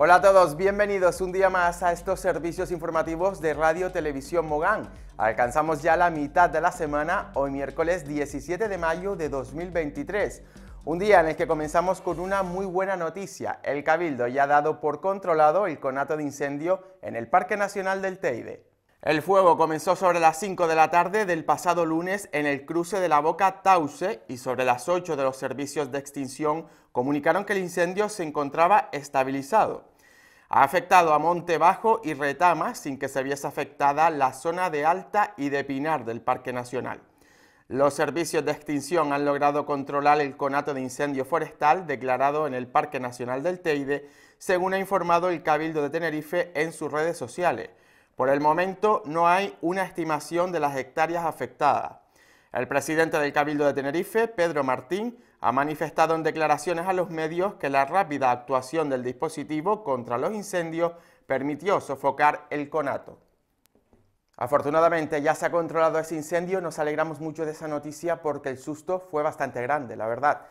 Hola a todos, bienvenidos un día más a estos servicios informativos de Radio Televisión Mogán. Alcanzamos ya la mitad de la semana, hoy miércoles 17 de mayo de 2023. Un día en el que comenzamos con una muy buena noticia. El Cabildo ya ha dado por controlado el conato de incendio en el Parque Nacional del Teide. El fuego comenzó sobre las 5 de la tarde del pasado lunes en el cruce de la Boca Tause y sobre las 8 de los servicios de extinción comunicaron que el incendio se encontraba estabilizado. Ha afectado a Monte Bajo y Retama sin que se viese afectada la zona de Alta y de Pinar del Parque Nacional. Los servicios de extinción han logrado controlar el conato de incendio forestal declarado en el Parque Nacional del Teide, según ha informado el Cabildo de Tenerife en sus redes sociales. Por el momento no hay una estimación de las hectáreas afectadas. El presidente del Cabildo de Tenerife, Pedro Martín, ha manifestado en declaraciones a los medios que la rápida actuación del dispositivo contra los incendios permitió sofocar el conato. Afortunadamente ya se ha controlado ese incendio, nos alegramos mucho de esa noticia porque el susto fue bastante grande, la verdad.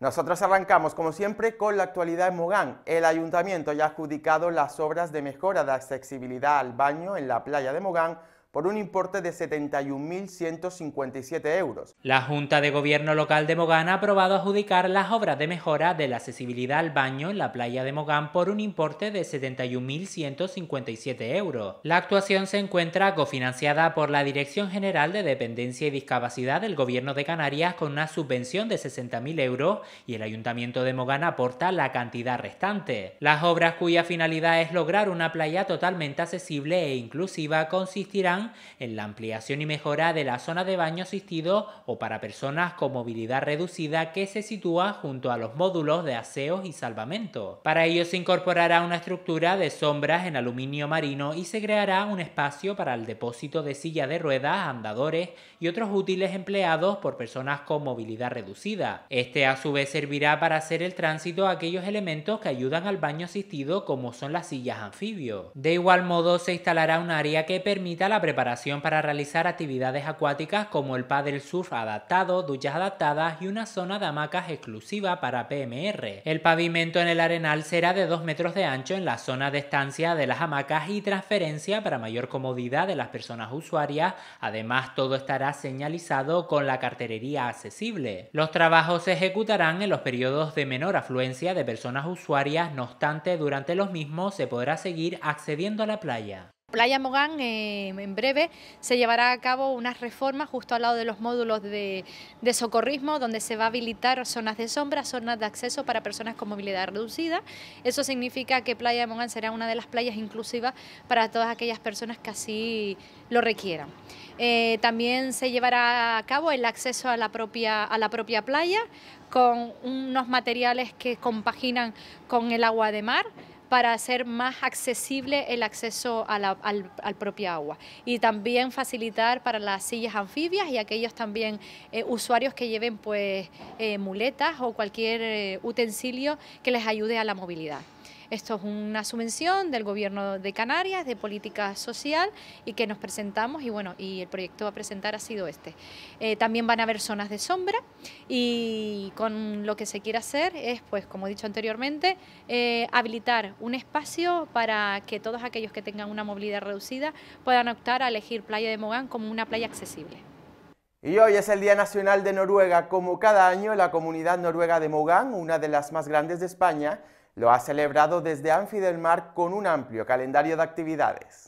Nosotros arrancamos, como siempre, con la actualidad en Mogán. El ayuntamiento ya ha adjudicado las obras de mejora de accesibilidad al baño en la playa de Mogán por un importe de 71.157 euros. La Junta de Gobierno Local de Mogán ha aprobado adjudicar las obras de mejora de la accesibilidad al baño en la playa de Mogán por un importe de 71.157 euros. La actuación se encuentra cofinanciada por la Dirección General de Dependencia y Discapacidad del Gobierno de Canarias con una subvención de 60.000 euros y el Ayuntamiento de Mogán aporta la cantidad restante. Las obras cuya finalidad es lograr una playa totalmente accesible e inclusiva consistirán en la ampliación y mejora de la zona de baño asistido o para personas con movilidad reducida que se sitúa junto a los módulos de aseos y salvamento. Para ello se incorporará una estructura de sombras en aluminio marino y se creará un espacio para el depósito de sillas de ruedas, andadores y otros útiles empleados por personas con movilidad reducida. Este a su vez servirá para hacer el tránsito a aquellos elementos que ayudan al baño asistido como son las sillas anfibio. De igual modo se instalará un área que permita la preparación para realizar actividades acuáticas como el paddle surf adaptado, duchas adaptadas y una zona de hamacas exclusiva para PMR. El pavimento en el arenal será de 2 metros de ancho en la zona de estancia de las hamacas y transferencia para mayor comodidad de las personas usuarias. Además, todo estará señalizado con la carterería accesible. Los trabajos se ejecutarán en los periodos de menor afluencia de personas usuarias, no obstante, durante los mismos se podrá seguir accediendo a la playa. Playa Mogán eh, en breve se llevará a cabo unas reformas justo al lado de los módulos de, socorrismo donde se va a habilitar zonas de sombra, zonas de acceso para personas con movilidad reducida. Eso significa que Playa Mogán será una de las playas inclusivas para todas aquellas personas que así lo requieran. Eh, también se llevará a cabo el acceso a la propia playa con unos materiales que compaginan con el agua de mar para hacer más accesible el acceso al, propio agua y también facilitar para las sillas anfibias y aquellos también eh, usuarios que lleven pues eh, muletas o cualquier eh, utensilio que les ayude a la movilidad. Esto es una subvención del gobierno de Canarias de política social y que nos presentamos y bueno, y el proyecto a presentar ha sido este. Eh, también van a haber zonas de sombra y con lo que se quiere hacer es, pues como he dicho anteriormente, eh, habilitar un espacio para que todos aquellos que tengan una movilidad reducida puedan optar a elegir Playa de Mogán como una playa accesible. Y hoy es el Día Nacional de Noruega. Como cada año, la comunidad noruega de Mogán, una de las más grandes de España, lo ha celebrado desde Anfi del Mar con un amplio calendario de actividades.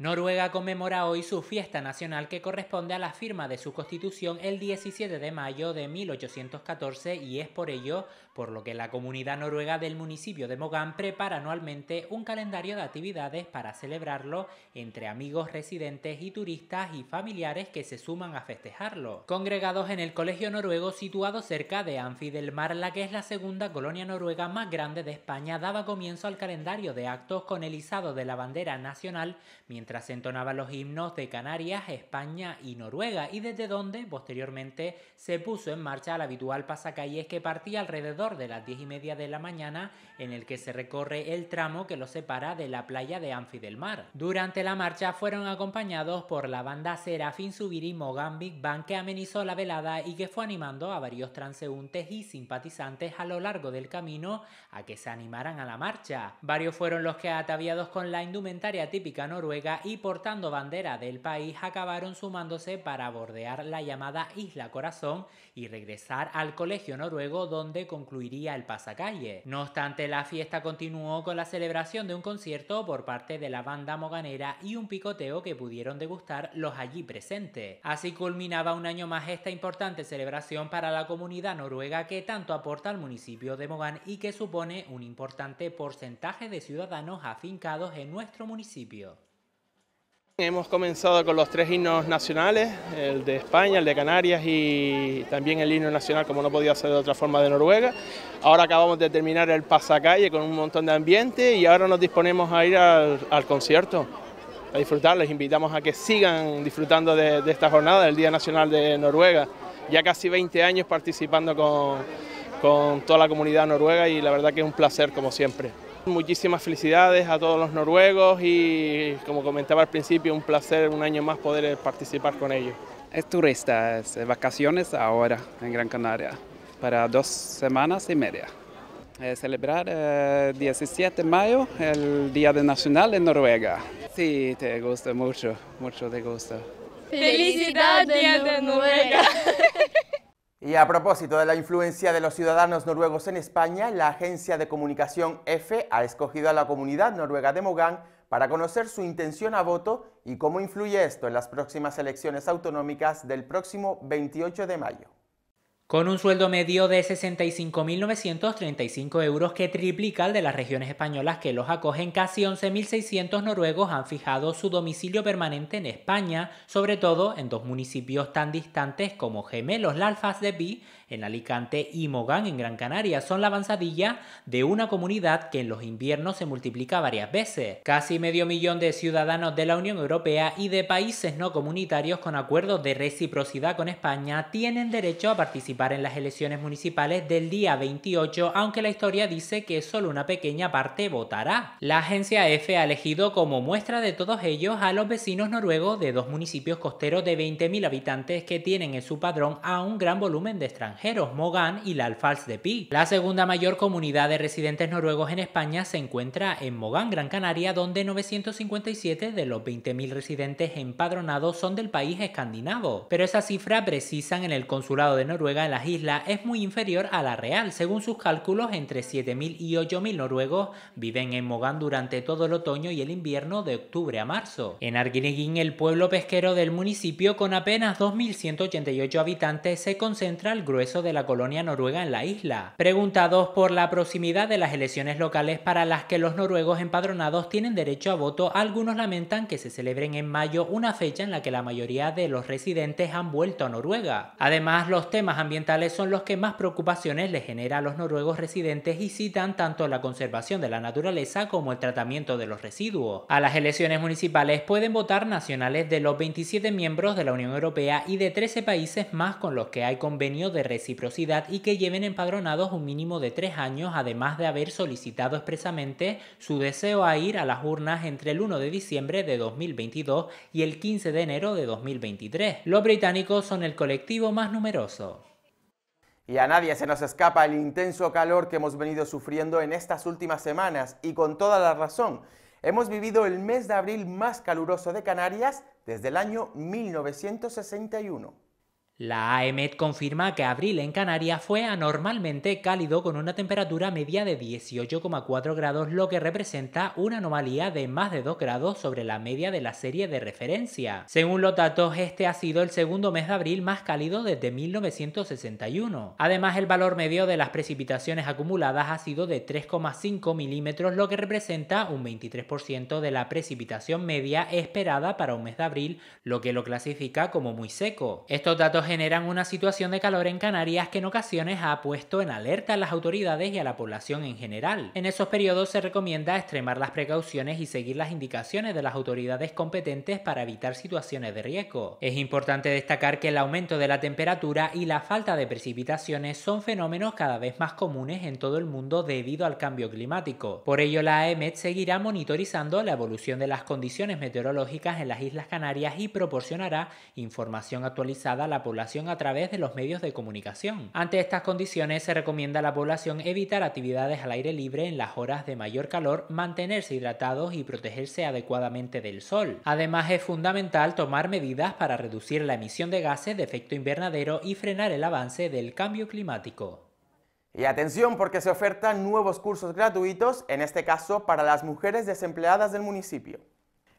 Noruega conmemora hoy su fiesta nacional que corresponde a la firma de su constitución el 17 de mayo de 1814 y es por ello por lo que la comunidad noruega del municipio de Mogán prepara anualmente un calendario de actividades para celebrarlo entre amigos residentes y turistas y familiares que se suman a festejarlo. Congregados en el Colegio Noruego situado cerca de Anfi del Mar, la que es la segunda colonia noruega más grande de España, daba comienzo al calendario de actos con el izado de la bandera nacional mientras mientras se entonaban los himnos de Canarias, España y Noruega, y desde donde posteriormente se puso en marcha el habitual pasacalles que partía alrededor de las 10 y media de la mañana, en el que se recorre el tramo que lo separa de la playa de Anfi del Mar. Durante la marcha fueron acompañados por la banda Serafín Subiri y Big que amenizó la velada y que fue animando a varios transeúntes y simpatizantes a lo largo del camino a que se animaran a la marcha. Varios fueron los que ataviados con la indumentaria típica noruega y portando bandera del país acabaron sumándose para bordear la llamada Isla Corazón y regresar al colegio noruego donde concluiría el pasacalle. No obstante, la fiesta continuó con la celebración de un concierto por parte de la banda moganera y un picoteo que pudieron degustar los allí presentes. Así culminaba un año más esta importante celebración para la comunidad noruega que tanto aporta al municipio de Mogán y que supone un importante porcentaje de ciudadanos afincados en nuestro municipio. Hemos comenzado con los tres himnos nacionales, el de España, el de Canarias y también el himno nacional, como no podía ser de otra forma, de Noruega. Ahora acabamos de terminar el pasacalle con un montón de ambiente y ahora nos disponemos a ir al, concierto a disfrutar. Les invitamos a que sigan disfrutando de, esta jornada del Día Nacional de Noruega. Ya casi 20 años participando con toda la comunidad noruega y la verdad que es un placer como siempre. Muchísimas felicidades a todos los noruegos y como comentaba al principio, un placer un año más poder participar con ellos. Es turista, es vacaciones ahora en Gran Canaria para dos semanas y media. celebrar el eh, 17 de mayo el Día Nacional de Noruega. Sí, te gusta mucho, mucho te gusta. ¡Felicidad Día de Noruega! Y a propósito de la influencia de los ciudadanos noruegos en España, la agencia de comunicación EFE ha escogido a la comunidad noruega de Mogán para conocer su intención a voto y cómo influye esto en las próximas elecciones autonómicas del próximo 28 de mayo con un sueldo medio de 65.935 euros que triplica el de las regiones españolas que los acogen, casi 11.600 noruegos han fijado su domicilio permanente en España, sobre todo en dos municipios tan distantes como gemelos, Lalfas de Pi en Alicante y Mogán en Gran Canaria son la avanzadilla de una comunidad que en los inviernos se multiplica varias veces. Casi medio millón de ciudadanos de la Unión Europea y de países no comunitarios con acuerdos de reciprocidad con España tienen derecho a participar en las elecciones municipales del día 28, aunque la historia dice que solo una pequeña parte votará. La agencia EFE ha elegido como muestra de todos ellos a los vecinos noruegos de dos municipios costeros de 20.000 habitantes que tienen en su padrón a un gran volumen de extranjeros. Mogán y la Alfals de Pi. La segunda mayor comunidad de residentes noruegos en España se encuentra en Mogán, Gran Canaria, donde 957 de los 20.000 residentes empadronados son del país escandinavo. Pero esa cifra precisan en el consulado de Noruega en las islas es muy inferior a la real. Según sus cálculos, entre 7.000 y 8.000 noruegos viven en Mogán durante todo el otoño y el invierno de octubre a marzo. En Arguineguín, el pueblo pesquero del municipio con apenas 2.188 habitantes, se concentra el grueso de la colonia noruega en la isla. Preguntados por la proximidad de las elecciones locales para las que los noruegos empadronados tienen derecho a voto, algunos lamentan que se celebren en mayo una fecha en la que la mayoría de los residentes han vuelto a Noruega. Además, los temas ambientales son los que más preocupaciones le genera a los noruegos residentes y citan tanto la conservación de la naturaleza como el tratamiento de los residuos. A las elecciones municipales pueden votar nacionales de los 27 miembros de la Unión Europea y de 13 países más con los que hay convenio de reciprocidad y que lleven empadronados un mínimo de tres años, además de haber solicitado expresamente su deseo a ir a las urnas entre el 1 de diciembre de 2022 y el 15 de enero de 2023. Los británicos son el colectivo más numeroso. Y a nadie se nos escapa el intenso calor que hemos venido sufriendo en estas últimas semanas, y con toda la razón. Hemos vivido el mes de abril más caluroso de Canarias desde el año 1961. La AEMET confirma que abril en Canarias fue anormalmente cálido con una temperatura media de 18,4 grados, lo que representa una anomalía de más de 2 grados sobre la media de la serie de referencia. Según los datos, este ha sido el segundo mes de abril más cálido desde 1961. Además, el valor medio de las precipitaciones acumuladas ha sido de 3,5 milímetros, lo que representa un 23% de la precipitación media esperada para un mes de abril, lo que lo clasifica como muy seco. Estos datos generan una situación de calor en Canarias que en ocasiones ha puesto en alerta a las autoridades y a la población en general. En esos periodos se recomienda extremar las precauciones y seguir las indicaciones de las autoridades competentes para evitar situaciones de riesgo. Es importante destacar que el aumento de la temperatura y la falta de precipitaciones son fenómenos cada vez más comunes en todo el mundo debido al cambio climático. Por ello, la AEMET seguirá monitorizando la evolución de las condiciones meteorológicas en las Islas Canarias y proporcionará información actualizada a la población a través de los medios de comunicación. Ante estas condiciones se recomienda a la población evitar actividades al aire libre en las horas de mayor calor, mantenerse hidratados y protegerse adecuadamente del sol. Además es fundamental tomar medidas para reducir la emisión de gases de efecto invernadero y frenar el avance del cambio climático. Y atención porque se ofertan nuevos cursos gratuitos, en este caso para las mujeres desempleadas del municipio.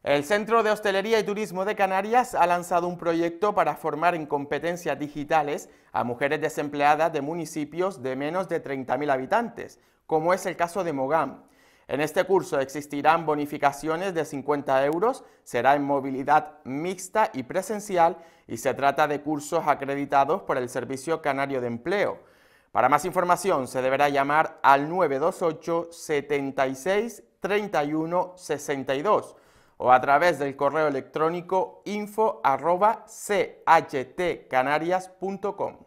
El Centro de Hostelería y Turismo de Canarias ha lanzado un proyecto para formar en competencias digitales a mujeres desempleadas de municipios de menos de 30.000 habitantes, como es el caso de Mogán. En este curso existirán bonificaciones de 50 euros, será en movilidad mixta y presencial y se trata de cursos acreditados por el Servicio Canario de Empleo. Para más información se deberá llamar al 928 76 31 62 o a través del correo electrónico info@chtcanarias.com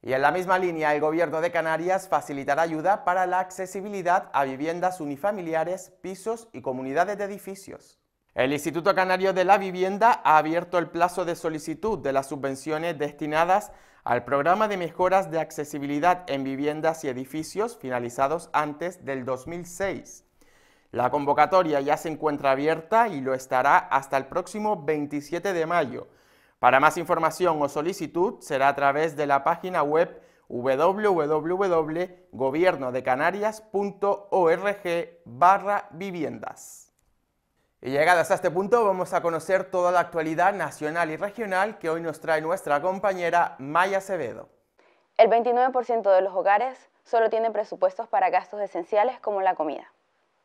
Y en la misma línea, el Gobierno de Canarias facilitará ayuda para la accesibilidad a viviendas unifamiliares, pisos y comunidades de edificios. El Instituto Canario de la Vivienda ha abierto el plazo de solicitud de las subvenciones destinadas al programa de mejoras de accesibilidad en viviendas y edificios finalizados antes del 2006. La convocatoria ya se encuentra abierta y lo estará hasta el próximo 27 de mayo. Para más información o solicitud será a través de la página web www.gobiernodecanarias.org barra viviendas. Y llegadas a este punto vamos a conocer toda la actualidad nacional y regional que hoy nos trae nuestra compañera Maya Acevedo. El 29% de los hogares solo tienen presupuestos para gastos esenciales como la comida.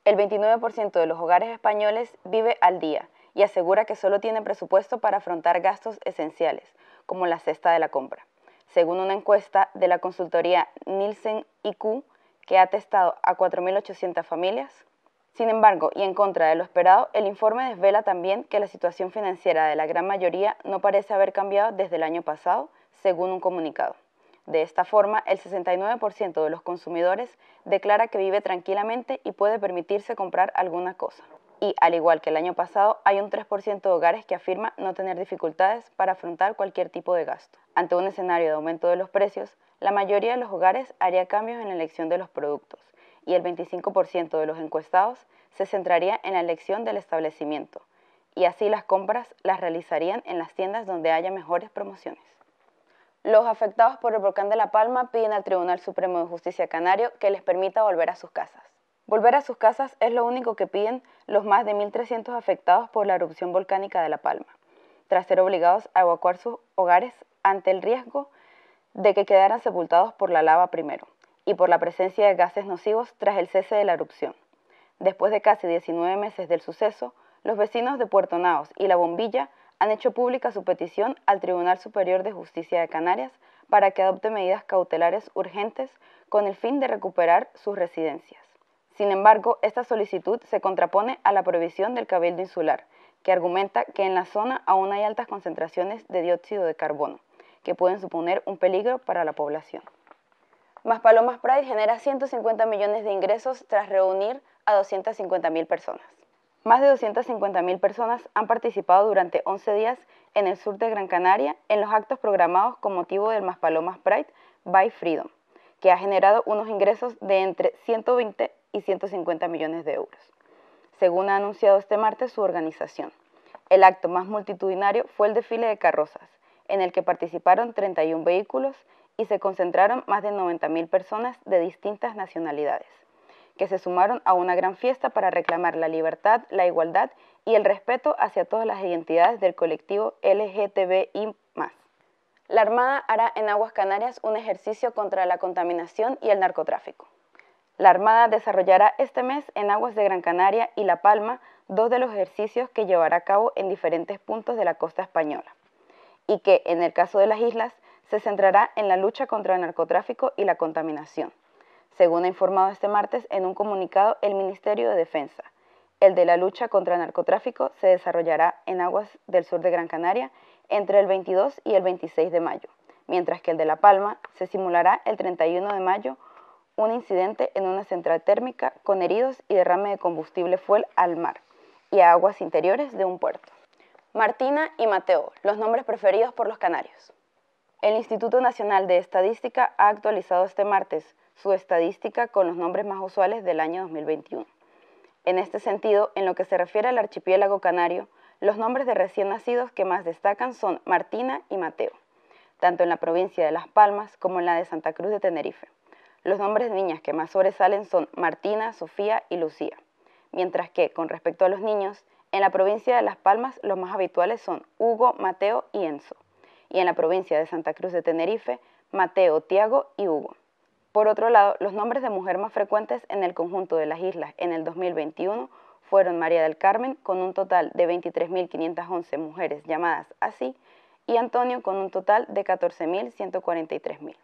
El 29% de los hogares españoles vive al día y asegura que solo tiene presupuesto para afrontar gastos esenciales, como la cesta de la compra, según una encuesta de la consultoría Nielsen IQ que ha testado a 4.800 familias. Sin embargo, y en contra de lo esperado, el informe desvela también que la situación financiera de la gran mayoría no parece haber cambiado desde el año pasado, según un comunicado. De esta forma, el 69% de los consumidores declara que vive tranquilamente y puede permitirse comprar alguna cosa. Y al igual que el año pasado, hay un 3% de hogares que afirma no tener dificultades para afrontar cualquier tipo de gasto. Ante un escenario de aumento de los precios, la mayoría de los hogares haría cambios en la elección de los productos y el 25% de los encuestados se centraría en la elección del establecimiento y así las compras las realizarían en las tiendas donde haya mejores promociones. Los afectados por el volcán de La Palma piden al Tribunal Supremo de Justicia Canario que les permita volver a sus casas. Volver a sus casas es lo único que piden los más de 1.300 afectados por la erupción volcánica de La Palma, tras ser obligados a evacuar sus hogares ante el riesgo de que quedaran sepultados por la lava primero y por la presencia de gases nocivos tras el cese de la erupción. Después de casi 19 meses del suceso, los vecinos de Puerto Naos y La Bombilla han hecho pública su petición al Tribunal Superior de Justicia de Canarias para que adopte medidas cautelares urgentes con el fin de recuperar sus residencias. Sin embargo, esta solicitud se contrapone a la prohibición del Cabildo Insular, que argumenta que en la zona aún hay altas concentraciones de dióxido de carbono, que pueden suponer un peligro para la población. Más Palomas Pride genera 150 millones de ingresos tras reunir a 250.000 personas. Más de 250.000 personas han participado durante 11 días en el sur de Gran Canaria en los actos programados con motivo del Maspalomas Pride by Freedom, que ha generado unos ingresos de entre 120 y 150 millones de euros, según ha anunciado este martes su organización. El acto más multitudinario fue el desfile de carrozas, en el que participaron 31 vehículos y se concentraron más de 90.000 personas de distintas nacionalidades que se sumaron a una gran fiesta para reclamar la libertad, la igualdad y el respeto hacia todas las identidades del colectivo LGTBI. La Armada hará en Aguas Canarias un ejercicio contra la contaminación y el narcotráfico. La Armada desarrollará este mes en aguas de Gran Canaria y La Palma dos de los ejercicios que llevará a cabo en diferentes puntos de la costa española y que, en el caso de las islas, se centrará en la lucha contra el narcotráfico y la contaminación. Según ha informado este martes en un comunicado el Ministerio de Defensa, el de la lucha contra el narcotráfico se desarrollará en aguas del sur de Gran Canaria entre el 22 y el 26 de mayo, mientras que el de La Palma se simulará el 31 de mayo un incidente en una central térmica con heridos y derrame de combustible fuel al mar y a aguas interiores de un puerto. Martina y Mateo, los nombres preferidos por los canarios. El Instituto Nacional de Estadística ha actualizado este martes su estadística con los nombres más usuales del año 2021. En este sentido, en lo que se refiere al archipiélago canario, los nombres de recién nacidos que más destacan son Martina y Mateo, tanto en la provincia de Las Palmas como en la de Santa Cruz de Tenerife. Los nombres de niñas que más sobresalen son Martina, Sofía y Lucía, mientras que, con respecto a los niños, en la provincia de Las Palmas los más habituales son Hugo, Mateo y Enzo, y en la provincia de Santa Cruz de Tenerife, Mateo, Tiago y Hugo. Por otro lado, los nombres de mujer más frecuentes en el conjunto de las islas en el 2021 fueron María del Carmen con un total de 23.511 mujeres llamadas así y Antonio con un total de 14.143.000.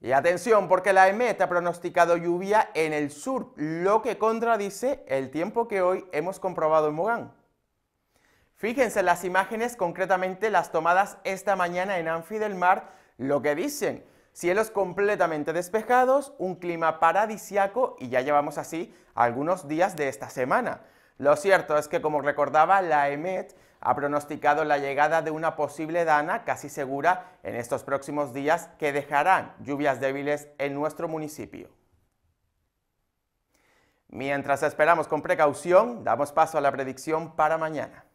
Y atención, porque la EMET ha pronosticado lluvia en el sur, lo que contradice el tiempo que hoy hemos comprobado en Mogán. Fíjense las imágenes, concretamente las tomadas esta mañana en Anfi del Mar, lo que dicen. Cielos completamente despejados, un clima paradisiaco y ya llevamos así algunos días de esta semana. Lo cierto es que, como recordaba, la EMET ha pronosticado la llegada de una posible dana casi segura en estos próximos días que dejarán lluvias débiles en nuestro municipio. Mientras esperamos con precaución, damos paso a la predicción para mañana.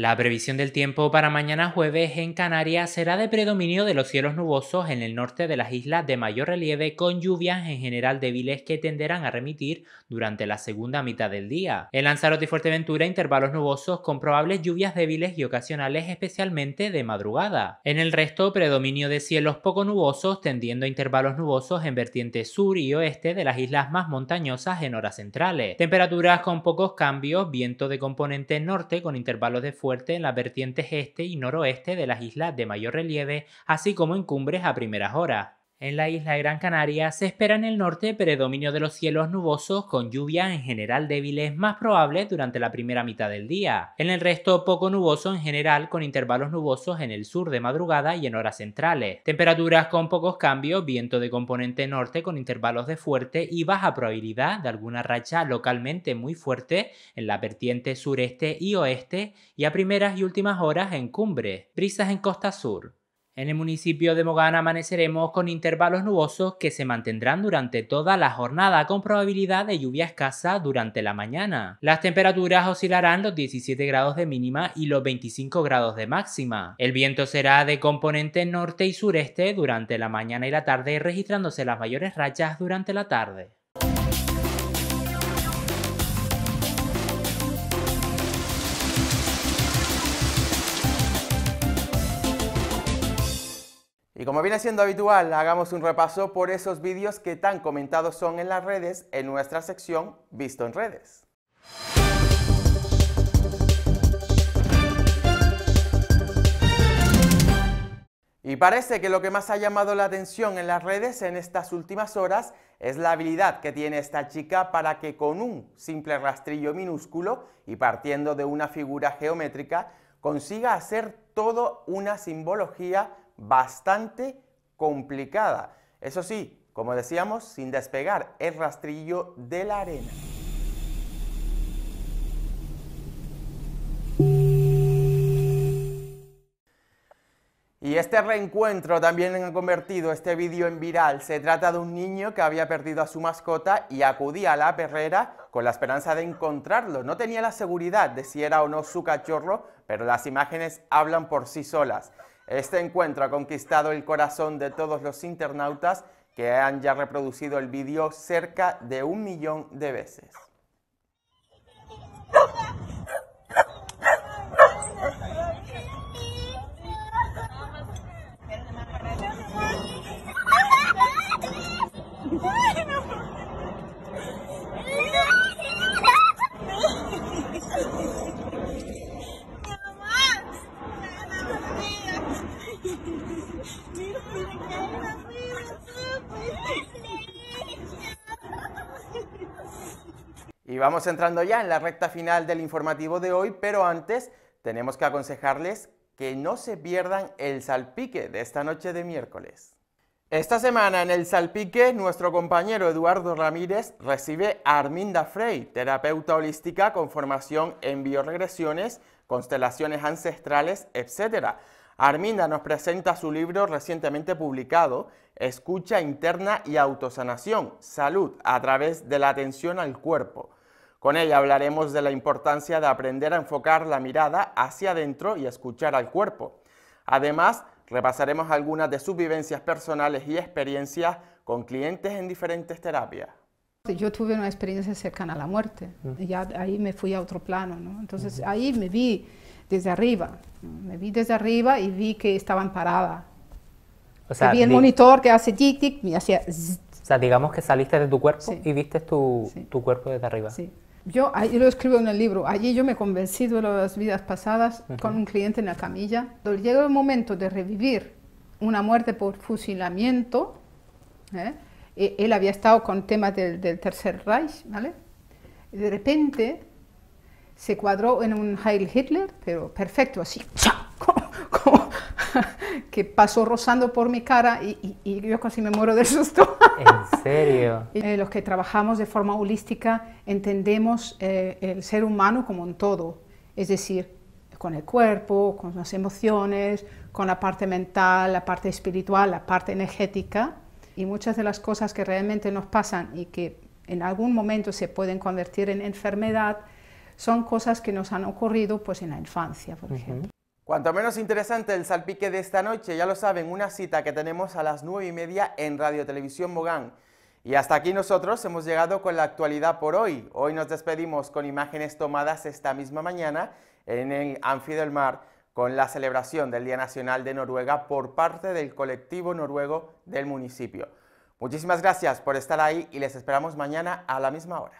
La previsión del tiempo para mañana jueves en Canarias será de predominio de los cielos nubosos en el norte de las islas de mayor relieve con lluvias en general débiles que tenderán a remitir durante la segunda mitad del día. En Lanzarote y Fuerteventura intervalos nubosos con probables lluvias débiles y ocasionales especialmente de madrugada. En el resto predominio de cielos poco nubosos tendiendo a intervalos nubosos en vertientes sur y oeste de las islas más montañosas en horas centrales. Temperaturas con pocos cambios, viento de componente norte con intervalos de en las vertientes este y noroeste de las islas de mayor relieve, así como en cumbres a primeras horas. En la isla de Gran Canaria se espera en el norte predominio de los cielos nubosos con lluvias en general débiles más probables durante la primera mitad del día. En el resto poco nuboso en general con intervalos nubosos en el sur de madrugada y en horas centrales. Temperaturas con pocos cambios, viento de componente norte con intervalos de fuerte y baja probabilidad de alguna racha localmente muy fuerte en la vertiente sureste y oeste y a primeras y últimas horas en cumbre. Brisas en costa sur. En el municipio de Mogán amaneceremos con intervalos nubosos que se mantendrán durante toda la jornada con probabilidad de lluvia escasa durante la mañana. Las temperaturas oscilarán los 17 grados de mínima y los 25 grados de máxima. El viento será de componente norte y sureste durante la mañana y la tarde registrándose las mayores rachas durante la tarde. como viene siendo habitual, hagamos un repaso por esos vídeos que tan comentados son en las redes en nuestra sección Visto en redes. Y parece que lo que más ha llamado la atención en las redes en estas últimas horas es la habilidad que tiene esta chica para que con un simple rastrillo minúsculo y partiendo de una figura geométrica consiga hacer toda una simbología bastante complicada. Eso sí, como decíamos, sin despegar el rastrillo de la arena. Y este reencuentro también ha convertido este vídeo en viral. Se trata de un niño que había perdido a su mascota y acudía a la perrera con la esperanza de encontrarlo. No tenía la seguridad de si era o no su cachorro, pero las imágenes hablan por sí solas. Este encuentro ha conquistado el corazón de todos los internautas que han ya reproducido el vídeo cerca de un millón de veces. Estamos entrando ya en la recta final del informativo de hoy, pero antes tenemos que aconsejarles que no se pierdan el salpique de esta noche de miércoles. Esta semana en el Salpique, nuestro compañero Eduardo Ramírez recibe a Arminda Frey, terapeuta holística con formación en bioregresiones, constelaciones ancestrales, etc. Arminda nos presenta su libro recientemente publicado, Escucha interna y autosanación, salud a través de la atención al cuerpo. Con ella hablaremos de la importancia de aprender a enfocar la mirada hacia adentro y escuchar al cuerpo. Además, repasaremos algunas de sus vivencias personales y experiencias con clientes en diferentes terapias. Yo tuve una experiencia cercana a la muerte, mm. ya ahí me fui a otro plano, ¿no? entonces ahí me vi desde arriba, me vi desde arriba y vi que estaban parada. O sea, vi el monitor que hace tic tic, me hacía... O sea, digamos que saliste de tu cuerpo y viste tu, tu cuerpo desde arriba. Sí yo, ahí lo escribo en el libro, allí yo me convencí de las vidas pasadas con un cliente en la camilla. Llegó llega el momento de revivir una muerte por fusilamiento, ¿eh? e, él había estado con temas del, Tercer Reich, ¿vale? de repente se cuadró en un Heil Hitler, pero perfecto, así, que pasó rozando por mi cara y, yo casi me muero de susto. ¿En serio? Eh, los que trabajamos de forma holística entendemos eh, el ser humano como un todo, es decir, con el cuerpo, con las emociones, con la parte mental, la parte espiritual, la parte energética. Y muchas de las cosas que realmente nos pasan y que en algún momento se pueden convertir en enfermedad, son cosas que nos han ocurrido pues en la infancia, por ejemplo. Cuanto menos interesante el salpique de esta noche, ya lo saben, una cita que tenemos a las 9 y media en Radio Televisión Mogán. Y hasta aquí nosotros hemos llegado con la actualidad por hoy. Hoy nos despedimos con imágenes tomadas esta misma mañana en el Anfi del Mar con la celebración del Día Nacional de Noruega por parte del colectivo noruego del municipio. Muchísimas gracias por estar ahí y les esperamos mañana a la misma hora.